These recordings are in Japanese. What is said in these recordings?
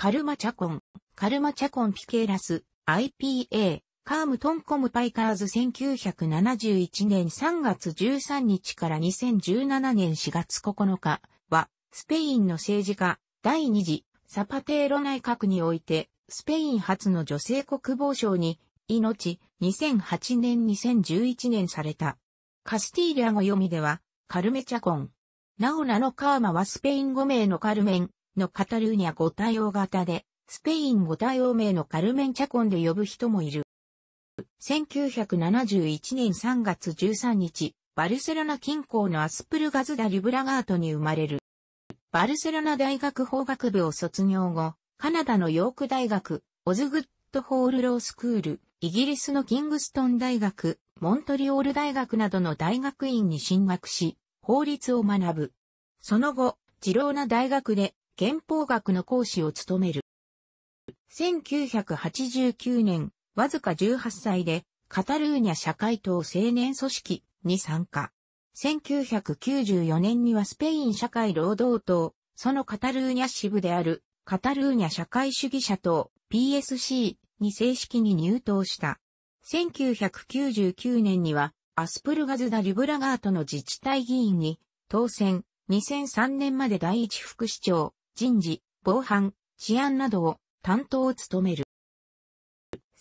カルマチャコン、カルマチャコンピケーラス、IPA、カームトンコムパイカーズ1971年3月13日から2017年4月9日は、スペインの政治家、第二次、サパテーロ内閣において、スペイン初の女性国防省に、命、2008年2011年された。カスティーリャ語読みでは、カルメチャコン。なお名のカーマはスペイン語名のカルメン、のカタルーニャ語対応型で、スペイン語対応名のカルメンチャコンで呼ぶ人もいる。1971年3月13日、バルセロナ近郊のアスプルガズダ・リブラガートに生まれる。バルセロナ大学法学部を卒業後、カナダのヨーク大学、オズグッドホールロースクール、イギリスのキングストン大学、モントリオール大学などの大学院に進学し、法律を学ぶ。その後、ジローナ大学で憲法学の講師を務める。1989年、わずか18歳で、カタルーニャ社会党青年組織に参加。1994年にはスペイン社会労働党、そのカタルーニャ支部である、カタルーニャ社会主義者党 PSC に正式に入党した。1999年には、アスプルガズダ・リブラガートの自治体議員に、当選、2003年まで第一副市長、人事、防犯、治安などを担当を務める。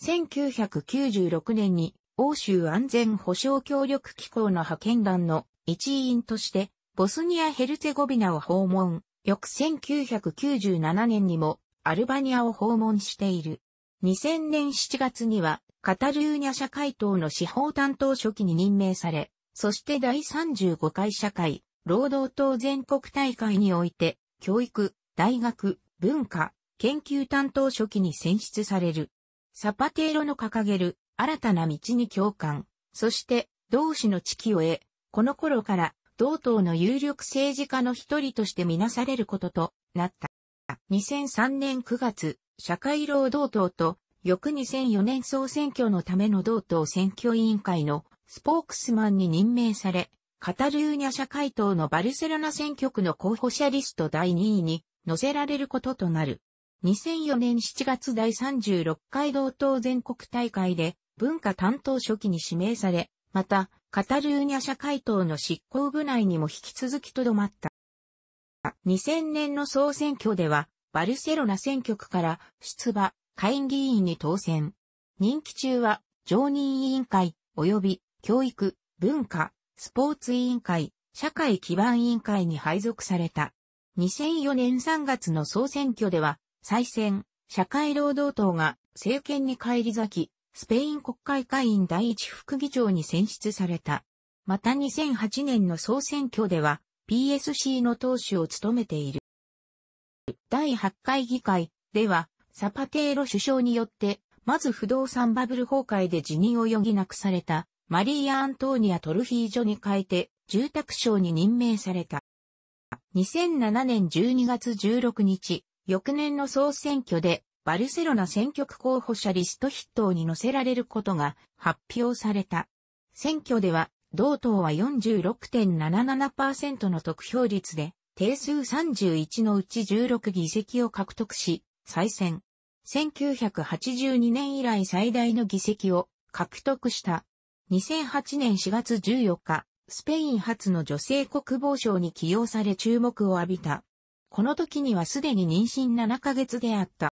1996年に欧州安全保障協力機構の派遣団の一員としてボスニア・ヘルツェゴビナを訪問、翌1997年にもアルバニアを訪問している。2000年7月にはカタルーニャ社会党の司法担当書記に任命され、そして第35回社会、労働党全国大会において、教育、大学、文化、研究担当初期に選出される。サパテーロの掲げる新たな道に共感、そして同志の地位を得、この頃から同党の有力政治家の一人としてみなされることとなった。2003年9月、社会労働党と翌2004年総選挙のための同党選挙委員会のスポークスマンに任命され、カタルーニャ社会党のバルセロナ選挙区の候補者リスト第2位に載せられることとなる。2004年7月第36回同等全国大会で文化担当書記に指名され、また、カタルーニャ社会党の執行部内にも引き続きとどまった。2000年の総選挙では、バルセロナ選挙区から出馬、会議員に当選。任期中は、常任委員会、及び教育、文化、スポーツ委員会、社会基盤委員会に配属された。2004年3月の総選挙では、再選、社会労働党が政権に返り咲き、スペイン国会会員第一副議長に選出された。また2008年の総選挙では PSC の党首を務めている。第8回議会ではサパテーロ首相によってまず不動産バブル崩壊で辞任を余儀なくされたマリーア・アントーニア・トルヒージョに変えて住宅省に任命された。2007年12月16日、翌年の総選挙で、バルセロナ選挙区候補者リスト筆頭に載せられることが発表された。選挙では、同党は46.77%の得票率で、定数31のうち16議席を獲得し、再選。1982年以来最大の議席を獲得した。2008年4月14日、スペイン初の女性国防省に起用され注目を浴びた。この時にはすでに妊娠7ヶ月であった。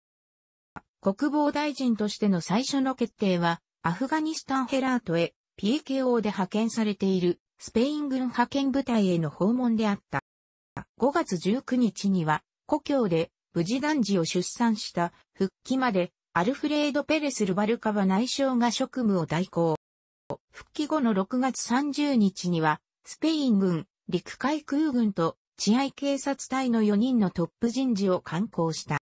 国防大臣としての最初の決定は、アフガニスタンヘラートへ、PKO で派遣されている、スペイン軍派遣部隊への訪問であった。5月19日には、故郷で、無事男児を出産した、復帰まで、アルフレード・ペレス・ルバルカは内相が職務を代行。復帰後の6月30日には、スペイン軍、陸海空軍と治安警察隊の4人のトップ人事を刊行した。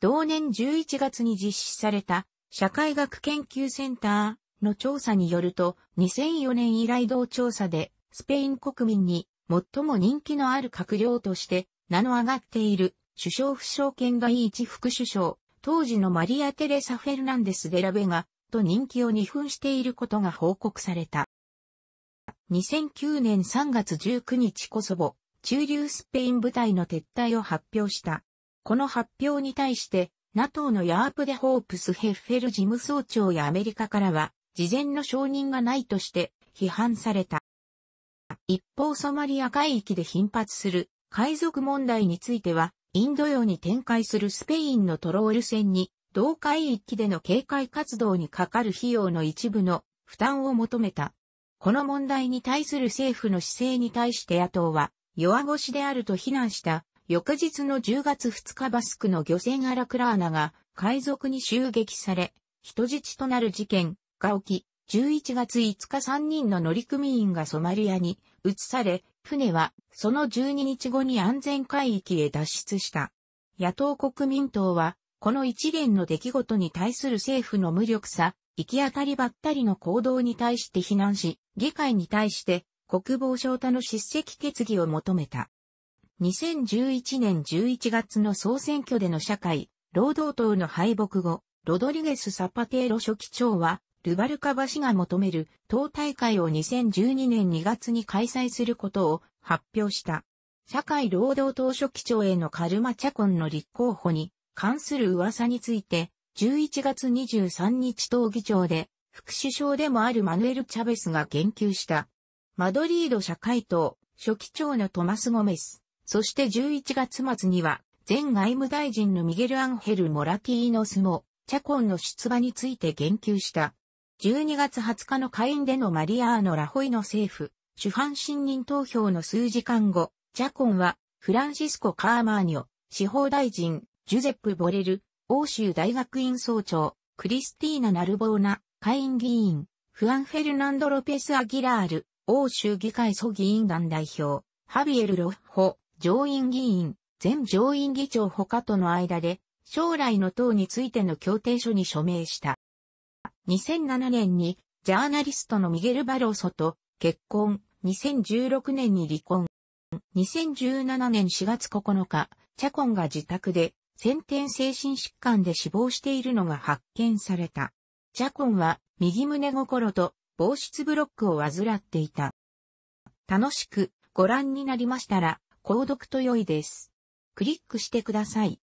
同年11月に実施された社会学研究センターの調査によると、2004年以来同調査で、スペイン国民に最も人気のある閣僚として名の上がっている首相府相権が一副首相、当時のマリア・テレサ・フェルナンデス・デラベがと人気を二分していることが報告された。2009年3月19日コソボ、中流スペイン部隊の撤退を発表した。この発表に対して、NATO のヤープデ・ホープスヘッフェル事務総長やアメリカからは、事前の承認がないとして批判された。一方ソマリア海域で頻発する海賊問題については、インド洋に展開するスペインのトロール船に同海域での警戒活動にかかる費用の一部の負担を求めた。この問題に対する政府の姿勢に対して野党は、弱腰であると非難した、翌日の10月2日バスクの漁船アラクラーナが、海賊に襲撃され、人質となる事件が起き、11月5日3人の乗組員がソマリアに移され、船はその12日後に安全海域へ脱出した。野党国民党はこの一連の出来事に対する政府の無力さ、行き当たりばったりの行動に対して非難し、議会に対して国防省他の叱責決議を求めた。2011年11月の総選挙での社会、労働党の敗北後、ロドリゲス・サパテーロ書記長は、ルバルカ橋が求める党大会を2012年2月に開催することを発表した。社会労働党書記長へのカルマチャコンの立候補に関する噂について、11月23日党議長で、副首相でもあるマヌエル・チャベスが言及した。マドリード社会党、初期長のトマス・ゴメス、そして11月末には、前外務大臣のミゲル・アンヘル・モラティーノスも、チャコンの出馬について言及した。12月20日の下院でのマリアーノ・ラホイの政府、主犯信任投票の数時間後、チャコンは、フランシスコ・カーマーニョ、司法大臣、ジュゼップ・ボレル、欧州大学院総長、クリスティーナ・ナルボーナ、下院議員、フアン・フェルナンド・ロペス・アギラール、欧州議会蘇議員団代表、ハビエル・ロッホ、上院議員、前上院議長他との間で、将来の党についての協定書に署名した。2007年に、ジャーナリストのミゲル・バロソと結婚、2016年に離婚。2017年4月9日、チャコンが自宅で先天精神疾患で死亡しているのが発見された。ジャコンは右胸心と防湿ブロックを患っていた。楽しくご覧になりましたら、購読と良いです。クリックしてください。